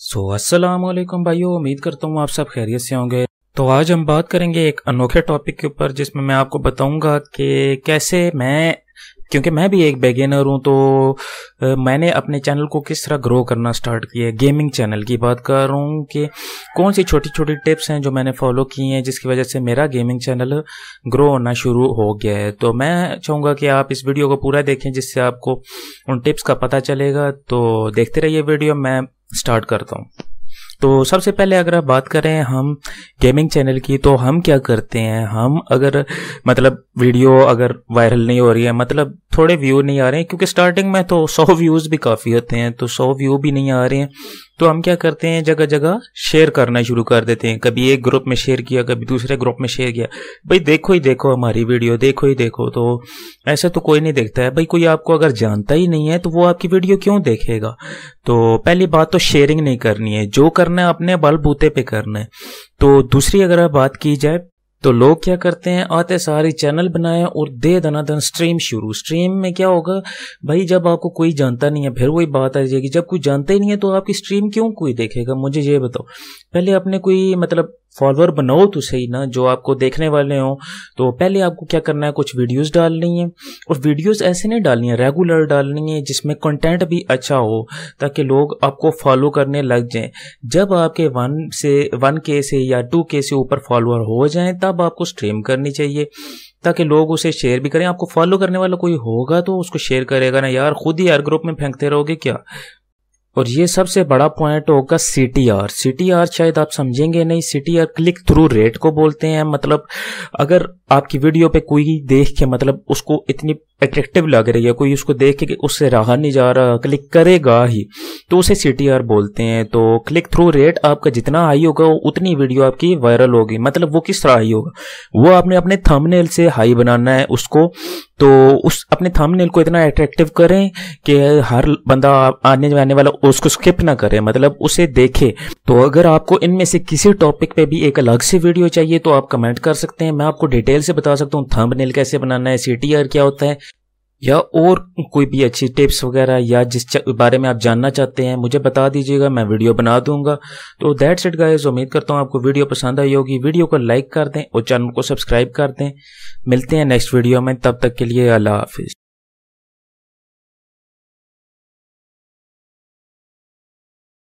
सो असलम अस्सलाम वालेकुम भाइयों उम्मीद करता हूँ आप सब खैरियत से होंगे तो आज हम बात करेंगे एक अनोखे टॉपिक के ऊपर जिसमें मैं आपको बताऊंगा कि कैसे मैं क्योंकि मैं भी एक बेगेनर हूं तो मैंने अपने चैनल को किस तरह ग्रो करना स्टार्ट किया है गेमिंग चैनल की बात कर रहा हूं कि कौन सी छोटी छोटी टिप्स हैं जो मैंने फॉलो की हैं जिसकी वजह से मेरा गेमिंग चैनल ग्रो होना शुरू हो गया है तो मैं चाहूंगा कि आप इस वीडियो को पूरा देखें जिससे आपको उन टिप्स का पता चलेगा तो देखते रहिए वीडियो मैं स्टार्ट करता हूँ तो सबसे पहले अगर आप बात करें हम गेमिंग चैनल की तो हम क्या करते हैं हम अगर मतलब वीडियो अगर वायरल नहीं हो रही है मतलब थोड़े व्यू नहीं आ रहे हैं क्योंकि स्टार्टिंग में तो सौ व्यूज़ भी काफ़ी होते हैं तो सौ व्यू भी नहीं आ रहे हैं तो हम क्या करते हैं जगह जगह शेयर करना शुरू कर देते हैं कभी एक ग्रुप में शेयर किया कभी दूसरे ग्रुप में शेयर किया भाई देखो ही देखो हमारी वीडियो देखो ही देखो तो ऐसा तो कोई नहीं देखता है भाई कोई आपको अगर जानता ही नहीं है तो वो आपकी वीडियो क्यों देखेगा तो पहली बात तो शेयरिंग नहीं करनी है जो करना है अपने बल बूते पे करना है तो दूसरी अगर बात की जाए तो लोग क्या करते हैं आते सारे चैनल बनाए और दे दना दन स्ट्रीम शुरू स्ट्रीम में क्या होगा भाई जब आपको कोई जानता नहीं है फिर वही बात आ जाएगी जब कोई जानता ही नहीं है तो आपकी स्ट्रीम क्यों कोई देखेगा मुझे ये बताओ पहले आपने कोई मतलब फॉलोअर बनाओ तो सही ना जो आपको देखने वाले हो तो पहले आपको क्या करना है कुछ वीडियोस डालनी है और वीडियोस ऐसे नहीं डालनी है रेगुलर डालनी है जिसमें कंटेंट भी अच्छा हो ताकि लोग आपको फॉलो करने लग जाएं जब आपके वन से वन के से या टू के से ऊपर फॉलोअर हो जाएं तब आपको स्ट्रीम करनी चाहिए ताकि लोग उसे शेयर भी करें आपको फॉलो करने वाला कोई होगा तो उसको शेयर करेगा ना यार खुद ही यार ग्रुप में फेंकते रहोगे क्या और ये सबसे बड़ा पॉइंट होगा C T R C T R शायद आप समझेंगे नहीं C T R click through rate को बोलते हैं मतलब अगर आपकी वीडियो पे कोई देख के मतलब उसको इतनी अट्रेक्टिव लग रही है कोई उसको देख के उससे रहा नहीं जा रहा क्लिक करेगा ही तो उसे सी टी आर बोलते हैं तो क्लिक थ्रू रेट आपका जितना हाई होगा उतनी वीडियो आपकी वायरल होगी मतलब वो किस तरह हाई होगा वो आपने अपने थंबनेल से हाई बनाना है उसको तो उस अपने थंबनेल को इतना अट्रेक्टिव करें कि हर बंदा आने जाने वाला उसको स्किप ना करें मतलब उसे देखें तो अगर आपको इनमें से किसी टॉपिक पे भी एक अलग से वीडियो चाहिए तो आप कमेंट कर सकते हैं मैं आपको डिटेल से बता सकता हूँ थंबनेल कैसे बनाना है सी क्या होता है या और कोई भी अच्छी टिप्स वगैरह या जिस बारे में आप जानना चाहते हैं मुझे बता दीजिएगा मैं वीडियो बना दूंगा तो दैट्स इट गाइस उम्मीद करता हूँ आपको वीडियो पसंद आई होगी वीडियो को लाइक कर दें और चैनल को सब्सक्राइब कर दें मिलते हैं नेक्स्ट वीडियो में तब तक के लिए अल्लाह हाफिज़